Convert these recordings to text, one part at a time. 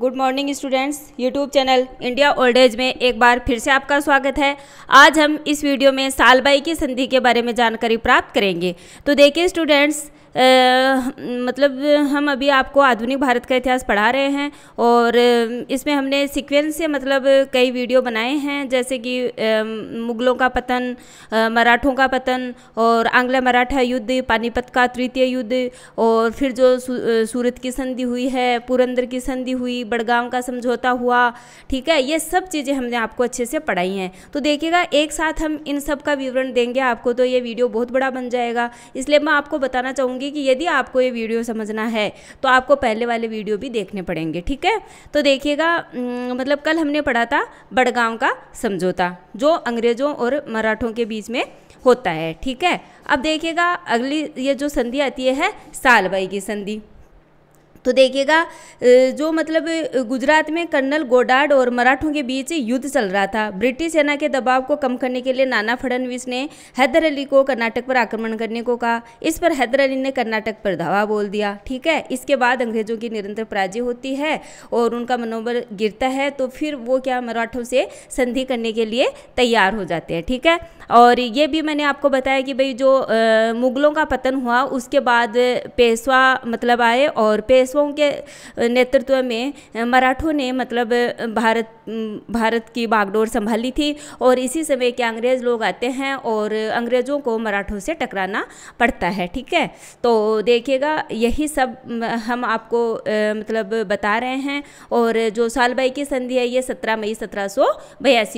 good morning students YouTube channel India old age में एक बार फिर से आपका स्वागत है आज हम इस वीडियो में सालबाई की संधि के बारे में जानकारी प्राप्त करेंगे तो देखिए स्टूडेंट्स मतलब हम अभी आपको आधुनिक भारत का इतिहास पढ़ा रहे हैं और इसमें हमने सीक्वेंस से मतलब कई वीडियो बनाए हैं जैसे कि मुग़लों का पतन मराठों का पतन और आंग्ला मराठा युद्ध पानीपत का तृतीय युद्ध और फिर जो सूरत की संधि हुई है पुरंदर की संधि हुई बड़गांव का समझौता हुआ ठीक है ये सब चीज़ें हमने आपको अच्छे से पढ़ाई हैं तो देखिएगा एक साथ हम इन सब का विवरण देंगे आपको तो ये वीडियो बहुत बड़ा बन जाएगा इसलिए मैं आपको बताना चाहूँगी कहूँगी कि यदि आपको ये वीडियो समझना है तो आपको पहले वाले वीडियो भी देखने पड़ेंगे ठीक है तो देखिएगा मतलब कल हमने पढ़ा था बड़गांव का समझौता जो अंग्रेज़ों और मराठों के बीच में होता है ठीक है अब देखिएगा अगली ये जो संधि आती है सालबाई की संधि तो देखिएगा जो मतलब गुजरात में कर्नल गोडाड और मराठों के बीच युद्ध चल रहा था ब्रिटिश सेना के दबाव को कम करने के लिए नाना फडणवीस ने हैदर अली को कर्नाटक पर आक्रमण करने को कहा इस पर हैदर अली ने कर्नाटक पर धावा बोल दिया ठीक है इसके बाद अंग्रेजों की निरंतर पराजय होती है और उनका मनोबल गिरता है तो फिर वो क्या मराठों से संधि करने के लिए तैयार हो जाते हैं ठीक है और ये भी मैंने आपको बताया कि भाई जो मुगलों का पतन हुआ उसके बाद पेशवा मतलब आए और पेशवा राजवंशों के नेतृत्व में मराठों ने मतलब भारत भारत की बागडोर संभाली थी और इसी समय के अंग्रेज़ लोग आते हैं और अंग्रेज़ों को मराठों से टकराना पड़ता है ठीक है तो देखिएगा यही सब हम आपको मतलब बता रहे हैं और जो सालबाई की संधि है ये सत्रह मई सत्रह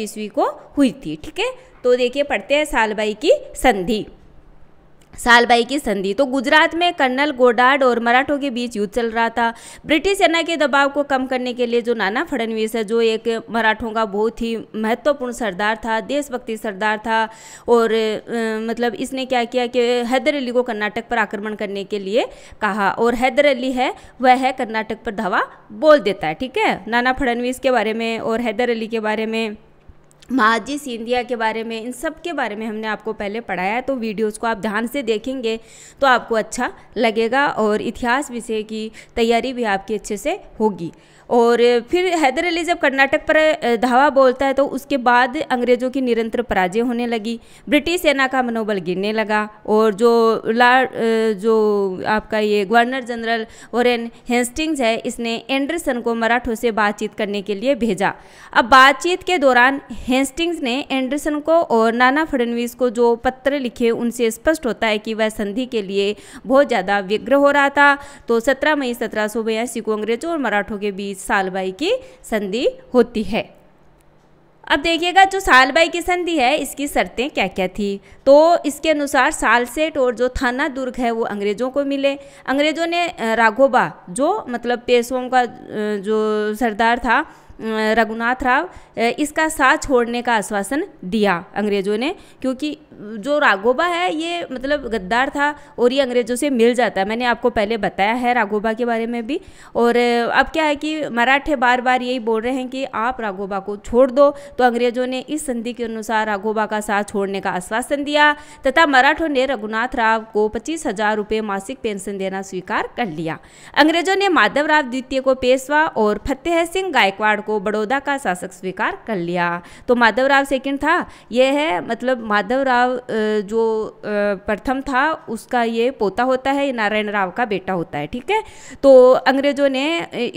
ईस्वी को हुई थी ठीक है तो देखिए पढ़ते हैं सालबाई की संधि सालबाई की संधि तो गुजरात में कर्नल गोडाड और मराठों के बीच युद्ध चल रहा था ब्रिटिश सेना के दबाव को कम करने के लिए जो नाना फडणवीस है जो एक मराठों का बहुत ही महत्वपूर्ण सरदार था देशभक्ति सरदार था और आ, मतलब इसने क्या किया कि हैदर अली को कर्नाटक पर आक्रमण करने के लिए कहा और हैदर अली है वह है कर्नाटक पर धावा बोल देता है ठीक है नाना फडणवीस के बारे में और हैदर अली के बारे में महाजी सिंधिया के बारे में इन सब के बारे में हमने आपको पहले पढ़ाया है तो वीडियोस को आप ध्यान से देखेंगे तो आपको अच्छा लगेगा और इतिहास विषय की तैयारी भी आपकी अच्छे से होगी और फिर हैदर अली जब कर्नाटक पर धावा बोलता है तो उसके बाद अंग्रेज़ों की निरंतर पराजय होने लगी ब्रिटिश सेना का मनोबल गिरने लगा और जो ला जो आपका ये गवर्नर जनरल और हेस्टिंग्स है इसने एंडरसन को मराठों से बातचीत करने के लिए भेजा अब बातचीत के दौरान हेस्टिंग्स ने एंडरसन को और नाना फडनवीस को जो पत्र लिखे उनसे स्पष्ट होता है कि वह संधि के लिए बहुत ज़्यादा व्यग्र हो रहा था तो सत्रह मई सत्रह को अंग्रेजों और मराठों के बीच सालबाई की संधि होती है अब देखिएगा जो सालबाई की संधि है इसकी शर्तें क्या क्या थी तो इसके अनुसार सालसेट और जो थाना दुर्ग है वो अंग्रेज़ों को मिले अंग्रेज़ों ने राघोबा जो मतलब पेशों का जो सरदार था रघुनाथ राव इसका साथ छोड़ने का आश्वासन दिया अंग्रेजों ने क्योंकि जो राघोबा है ये मतलब गद्दार था और ये अंग्रेजों से मिल जाता है मैंने आपको पहले बताया है राघोबा के बारे में भी और अब क्या है कि मराठे बार बार यही बोल रहे हैं कि आप राघोबा को छोड़ दो तो अंग्रेजों ने इस संधि के अनुसार राघोबा का साथ छोड़ने का आश्वासन दिया तथा मराठों ने रघुनाथ राव को पच्चीस हजार रुपये मासिक पेंशन देना स्वीकार कर लिया अंग्रेजों ने माधवराव द्वितीय को पेशवा और फतेह सिंह गायकवाड़ को को बड़ौदा का शासक स्वीकार कर लिया तो माधवराव सेकंड था यह है मतलब माधवराव जो प्रथम था उसका ये पोता होता है नारायण राव का बेटा होता है ठीक है तो अंग्रेजों ने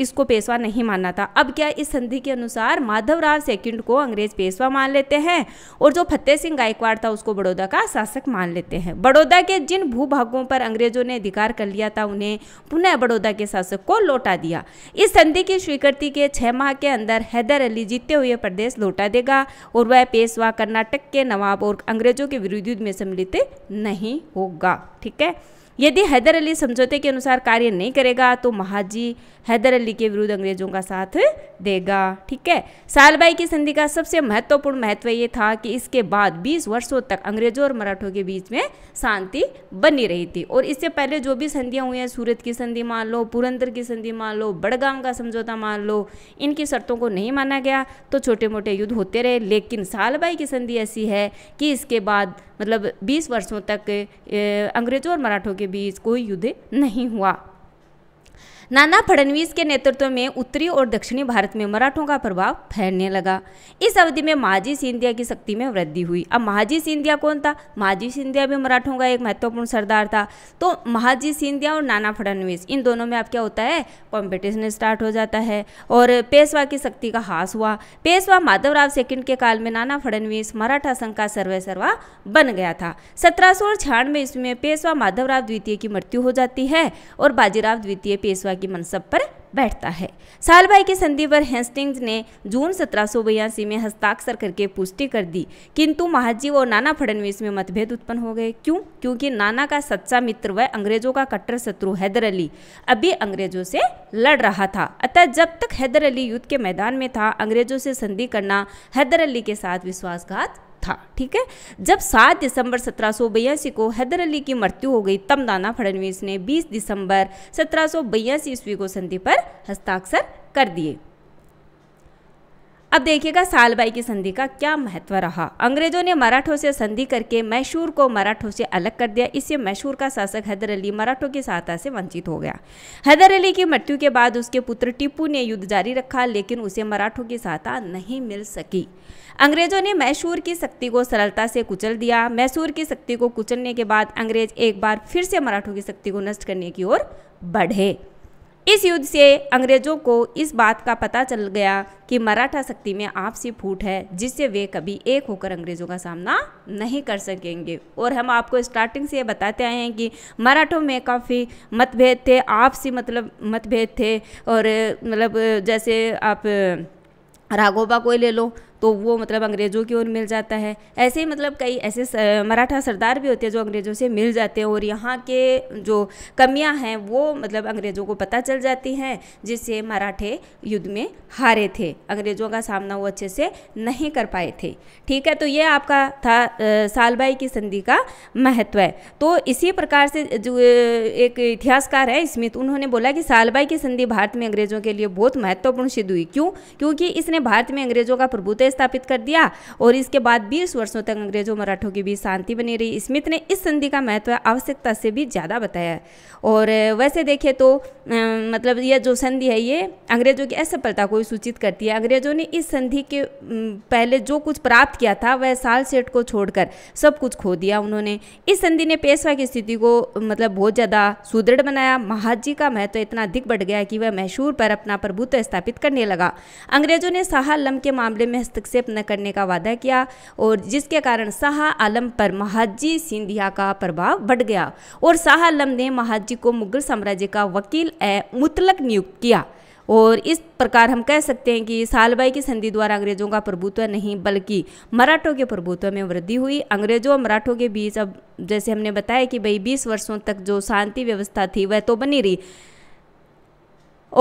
इसको पेशवा नहीं माना था अब क्या इस संधि के अनुसार माधवराव सेकंड को अंग्रेज पेशवा मान लेते हैं और जो फतेह सिंह गायकवाड़ था उसको बड़ौदा का शासक मान लेते हैं बड़ौदा के जिन भूभागों पर अंग्रेजों ने अधिकार कर लिया था उन्हें पुनः बड़ौदा के शासक को लौटा दिया इस संधि की स्वीकृति के छह माह के अंदर अंदर हैदर अली जीते हुए प्रदेश लौटा देगा और वह पेशवा कर्नाटक के नवाब और अंग्रेजों के विरोध में सम्मिलित नहीं होगा ठीक है यदि हैदर अली समझौते के अनुसार कार्य नहीं करेगा तो महाजी हैदर अली के विरुद्ध अंग्रेजों का साथ देगा ठीक है सालबाई की संधि का सबसे महत्वपूर्ण महत्व ये था कि इसके बाद 20 वर्षों तक अंग्रेजों और मराठों के बीच में शांति बनी रही थी और इससे पहले जो भी संधियाँ हुई हैं सूरत की संधि मान लो पुरंदर की संधि मान लो बड़गाम का समझौता मान लो इनकी शर्तों को नहीं माना गया तो छोटे मोटे युद्ध होते रहे लेकिन सालबाई की संधि ऐसी है कि इसके बाद मतलब बीस वर्षों तक अंग्रेजों और मराठों के के बीच कोई युद्ध नहीं हुआ नाना फडणवीस के नेतृत्व में उत्तरी और दक्षिणी भारत में मराठों का प्रभाव फैलने लगा इस अवधि में माजी सिंधिया की शक्ति में वृद्धि हुई अब महाजी सिंधिया कौन था महाजी सिंधिया भी मराठों का एक महत्वपूर्ण सरदार था तो महाजी सिंधिया और नाना फडणवीस इन दोनों में अब क्या होता है कॉम्पिटिशन स्टार्ट हो जाता है और पेशवा की शक्ति का हास हुआ पेशवा माधवराव सेकंड के काल में नाना फडणवीस मराठा संघ का सर्वे सर्वा बन गया था सत्रह सौ छियानवे ईस्वी में पेशवा माधवराव द्वितीय की मृत्यु हो जाती है और बाजीराव द्वितीय पेशवा सेवा के मनसब पर बैठता है साल भाई के संधि पर हेस्टिंग्स ने जून सत्रह में हस्ताक्षर करके पुष्टि कर दी किंतु महाजीव और नाना फडणवीस में मतभेद उत्पन्न हो गए क्यों क्योंकि नाना का सच्चा मित्र व अंग्रेजों का कट्टर शत्रु हैदर अली अभी अंग्रेजों से लड़ रहा था अतः जब तक हैदर अली युद्ध के मैदान में था अंग्रेजों से संधि करना हैदर अली के साथ विश्वासघात था ठीक है जब 7 दिसंबर सत्रह को हैदर अली की मृत्यु हो गई तब नाना फडणवीस ने 20 दिसंबर सत्रह ईस्वी को संधि पर हस्ताक्षर कर दिए अब देखिएगा सालबाई की संधि का क्या महत्व रहा अंग्रेजों ने मराठों से संधि करके मैशूर को मराठों से अलग कर दिया इससे मैशूर का शासक हैदर अली मराठों की सहायता से वंचित हो गया हैदर अली की मृत्यु के बाद उसके पुत्र टीपू ने युद्ध जारी रखा लेकिन उसे मराठों की सहायता नहीं मिल सकी अंग्रेजों ने मैशूर की शक्ति को सरलता से कुचल दिया मैसूर की शक्ति को कुचलने के बाद अंग्रेज एक बार फिर से मराठों की शक्ति को नष्ट करने की ओर बढ़े इस युद्ध से अंग्रेजों को इस बात का पता चल गया कि मराठा शक्ति में आपसी फूट है जिससे वे कभी एक होकर अंग्रेजों का सामना नहीं कर सकेंगे और हम आपको स्टार्टिंग से ये बताते आए हैं कि मराठों में काफ़ी मतभेद थे आपसी मतलब मतभेद थे और मतलब जैसे आप राघोबा को ले लो तो वो मतलब अंग्रेज़ों की ओर मिल जाता है ऐसे ही मतलब कई ऐसे मराठा सरदार भी होते हैं जो अंग्रेज़ों से मिल जाते हैं और यहाँ के जो कमियाँ हैं वो मतलब अंग्रेज़ों को पता चल जाती हैं जिससे मराठे युद्ध में हारे थे अंग्रेज़ों का सामना वो अच्छे से नहीं कर पाए थे ठीक है तो ये आपका था सालबाई की संधि का महत्व है तो इसी प्रकार से जो एक इतिहासकार है स्मित उन्होंने बोला कि सालबाई की संधि भारत में अंग्रेज़ों के लिए बहुत महत्वपूर्ण सिद्ध हुई क्यों क्योंकि इसने भारत में अंग्रेज़ों का प्रभुत्व स्थापित कर दिया और इसके बाद बीस वर्षों तक अंग्रेजों मराठों के बीच शांति बनी रही स्मिथ ने इस संधि का महत्व आवश्यकता से भी ज़्यादा बताया और वैसे देखें तो मतलब यह जो संधि है ये अंग्रेजों की असफलता को सूचित करती है अंग्रेजों ने इस संधि के पहले जो कुछ प्राप्त किया था वह साल सेठ को छोड़कर सब कुछ खो दिया उन्होंने इस संधि ने पेशवा की स्थिति को मतलब बहुत ज़्यादा सुदृढ़ बनाया महाजी का महत्व तो इतना अधिक बढ़ गया कि वह मैशूर पर अपना प्रभुत्व स्थापित करने लगा अंग्रेजों ने शाह आलम के मामले में हस्तक्षेप न करने का वादा किया और जिसके कारण शाह आलम पर महाजी सिंधिया का प्रभाव बढ़ गया और शाह आलम ने महाजी को मुगल साम्राज्य का वकील ए मुतलक नियुक्त किया और इस प्रकार हम कह सकते हैं कि सालबाई की संधि द्वारा अंग्रेजों का प्रभुत्व नहीं बल्कि मराठों के प्रभुत्व में वृद्धि हुई अंग्रेजों और मराठों के बीच अब जैसे हमने बताया कि भाई 20 वर्षों तक जो शांति व्यवस्था थी वह तो बनी रही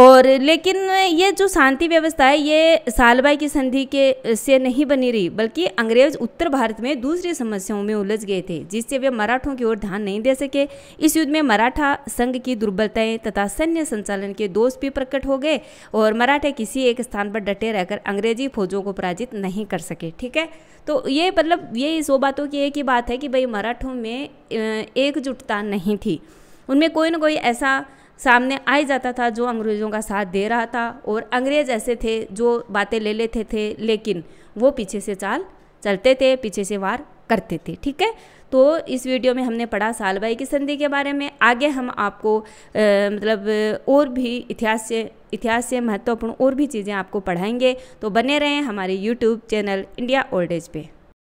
और लेकिन ये जो शांति व्यवस्था है ये सालबाई की संधि के से नहीं बनी रही बल्कि अंग्रेज उत्तर भारत में दूसरी समस्याओं में उलझ गए थे जिससे वे मराठों की ओर ध्यान नहीं दे सके इस युद्ध में मराठा संघ की दुर्बलताएं तथा सैन्य संचालन के दोष भी प्रकट हो गए और मराठे किसी एक स्थान पर डटे रहकर अंग्रेजी फौजों को पराजित नहीं कर सके ठीक है तो ये मतलब ये सो बातों की एक ही बात है कि भाई मराठों में एकजुटता नहीं थी उनमें कोई ना कोई ऐसा सामने आ ही जाता था जो अंग्रेज़ों का साथ दे रहा था और अंग्रेज़ ऐसे थे जो बातें ले लेते थे, थे लेकिन वो पीछे से चाल चलते थे पीछे से वार करते थे ठीक है तो इस वीडियो में हमने पढ़ा सालबाई की संधि के बारे में आगे हम आपको आ, मतलब और भी इतिहास से इतिहास से महत्वपूर्ण और भी चीज़ें आपको पढ़ाएंगे तो बने रहें हमारे YouTube channel India old age पे